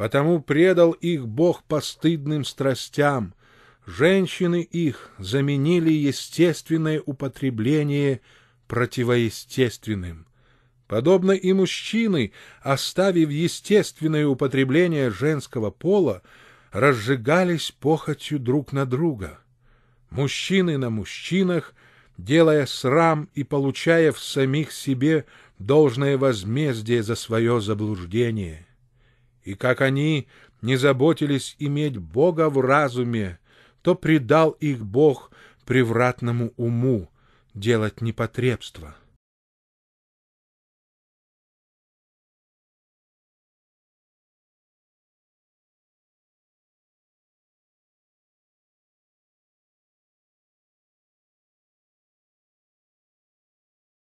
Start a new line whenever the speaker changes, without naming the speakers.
Потому предал их Бог постыдным страстям. Женщины их заменили естественное употребление противоестественным. Подобно и мужчины, оставив естественное употребление женского пола, разжигались похотью друг на друга. Мужчины на мужчинах, делая срам и получая в самих себе должное возмездие за свое заблуждение и как они не заботились иметь Бога в разуме, то предал их Бог превратному уму делать непотребство.